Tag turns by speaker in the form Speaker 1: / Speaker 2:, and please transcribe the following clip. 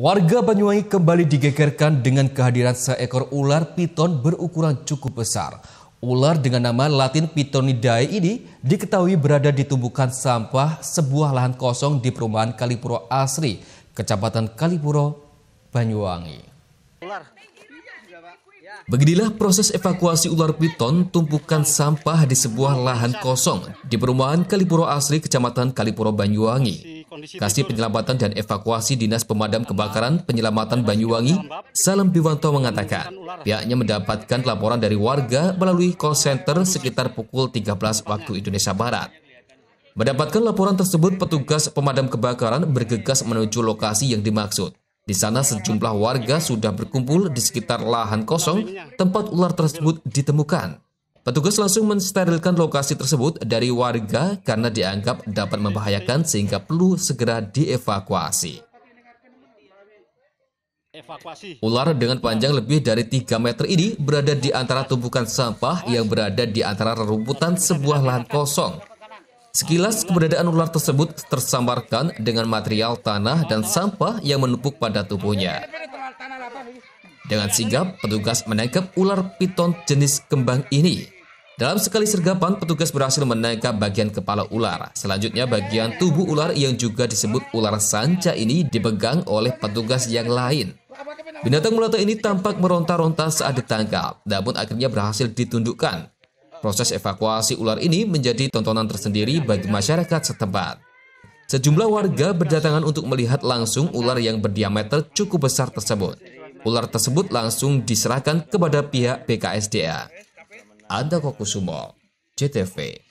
Speaker 1: Warga Banyuwangi kembali digegerkan dengan kehadiran seekor ular piton berukuran cukup besar. Ular dengan nama latin Pitonidae ini diketahui berada di tumbukan sampah sebuah lahan kosong di perumahan Kalipuro Asri, Kecamatan Kalipuro, Banyuwangi. Ular. Beginilah proses evakuasi ular piton tumpukan sampah di sebuah lahan kosong di perumahan Kalipuro Asri, Kecamatan Kalipuro, Banyuwangi. Kasih Penyelamatan dan Evakuasi Dinas Pemadam Kebakaran Penyelamatan Banyuwangi, Salam Biwanto mengatakan, pihaknya mendapatkan laporan dari warga melalui call center sekitar pukul 13 waktu Indonesia Barat. Mendapatkan laporan tersebut, petugas pemadam kebakaran bergegas menuju lokasi yang dimaksud. Di sana sejumlah warga sudah berkumpul di sekitar lahan kosong tempat ular tersebut ditemukan. Petugas langsung mensterilkan lokasi tersebut dari warga karena dianggap dapat membahayakan sehingga perlu segera dievakuasi. Ular dengan panjang lebih dari 3 meter ini berada di antara tumpukan sampah yang berada di antara rerumputan sebuah lahan kosong. Sekilas keberadaan ular tersebut tersambarkan dengan material tanah dan sampah yang menumpuk pada tubuhnya. Dengan sigap, petugas menangkap ular piton jenis kembang ini dalam sekali sergapan, petugas berhasil menangkap bagian kepala ular. Selanjutnya, bagian tubuh ular yang juga disebut ular sanca ini dipegang oleh petugas yang lain. Binatang melata ini tampak meronta-ronta saat ditangkap, namun akhirnya berhasil ditundukkan. Proses evakuasi ular ini menjadi tontonan tersendiri bagi masyarakat setempat. Sejumlah warga berdatangan untuk melihat langsung ular yang berdiameter cukup besar tersebut. Ular tersebut langsung diserahkan kepada pihak BKSDA. Anda Kusumo, CTV.